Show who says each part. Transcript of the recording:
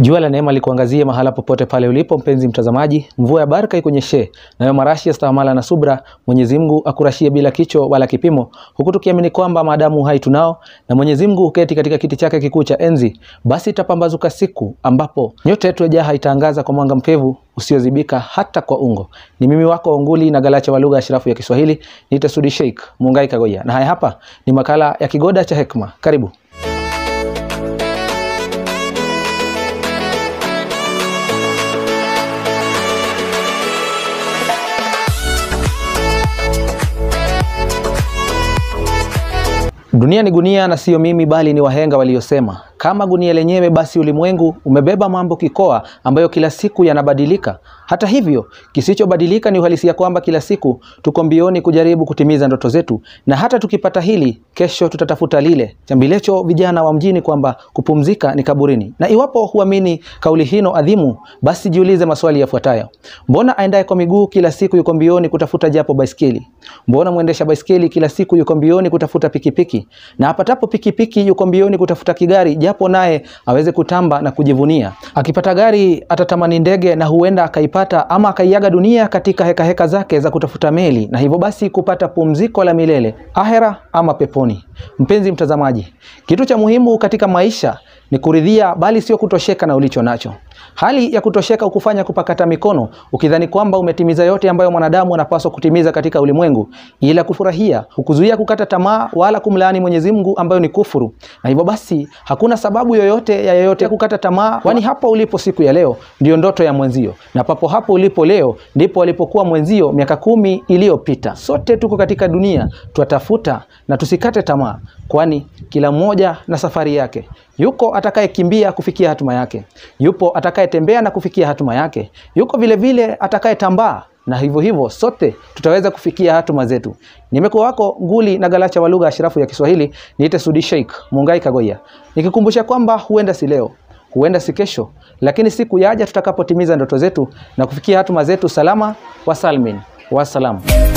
Speaker 1: Jua la neema likuangazie mahala popote pale ulipo mpenzi mtazamaji, mvua ya baraka ikunyeshe, nayo marashi ya na subra Mwenyezi Mungu akurashie bila kicho wala kipimo, huku tukiamini kwamba maadamu uhai tunao na Mwenyezi Mungu huketi katika kiti chake kikuu cha enzi, basi itapambazuka siku ambapo nyota yetu ya jaha itaangaza kwa mwanga mpevu usiozibika hata kwa ungo. Ni mimi wako nguli na galacha wa lugha ya sharafu ya Kiswahili, nitasudi Sheikh Mungai Kagoya, na haya hapa ni makala ya Kigoda cha Hekma. Karibu. Dunia ni gunia na siyo mimi bali ni wahenga waliosema. Kama gunia lenyewe, basi ulimwengu umebeba mambo kikoa ambayo kila siku yanabadilika. Hata hivyo, kisichobadilika ni uhalisia kwamba kila siku tuko mbioni kujaribu kutimiza ndoto zetu, na hata tukipata hili, kesho tutatafuta lile. Chambilecho vijana wa mjini kwamba kupumzika ni kaburini. Na iwapo huamini kauli hino adhimu, basi jiulize maswali yafuatayo: mbona aendaye kwa miguu kila siku yuko mbioni kutafuta japo baiskeli? Mbona mwendesha baiskeli kila siku yuko mbioni kutafuta pikipiki, na apatapo pikipiki yuko mbioni kutafuta kigari japo naye aweze kutamba na kujivunia. Akipata gari atatamani ndege na huenda akaipata ama akaiaga dunia katika hekaheka heka zake za kutafuta meli, na hivyo basi kupata pumziko la milele ahera ama peponi. Mpenzi mtazamaji, kitu cha muhimu katika maisha ni kuridhia, bali sio kutosheka na ulicho nacho. Hali ya kutosheka ukufanya kupakata mikono ukidhani kwamba umetimiza yote ambayo mwanadamu anapaswa kutimiza katika ulimwengu, ila kufurahia hukuzuia kukata tamaa wala kumlaani Mwenyezi Mungu, ambayo ni kufuru, na hivyo basi hakuna sababu yoyote ya yoyote ya kukata tamaa, kwani hapo ulipo siku ya leo ndiyo ndoto ya mwenzio, na papo hapo ulipo leo ndipo alipokuwa mwenzio miaka kumi iliyopita. Sote tuko katika dunia, twatafuta na tusikate tamaa, kwani kila mmoja na safari yake. Yuko atakayekimbia kufikia hatima yake, yupo atakayetembea na kufikia hatuma yake, yuko vile vile atakayetambaa na hivyo hivyo sote tutaweza kufikia hatuma zetu. Nimekuwa wako nguli na galacha wa lugha ashirafu ya Kiswahili, niite Sudi Sheikh Mungai Kagoya, nikikumbusha kwamba huenda si leo, huenda si kesho, lakini siku yaja tutakapotimiza ndoto zetu na kufikia hatuma zetu salama. Wasalmin wasalam.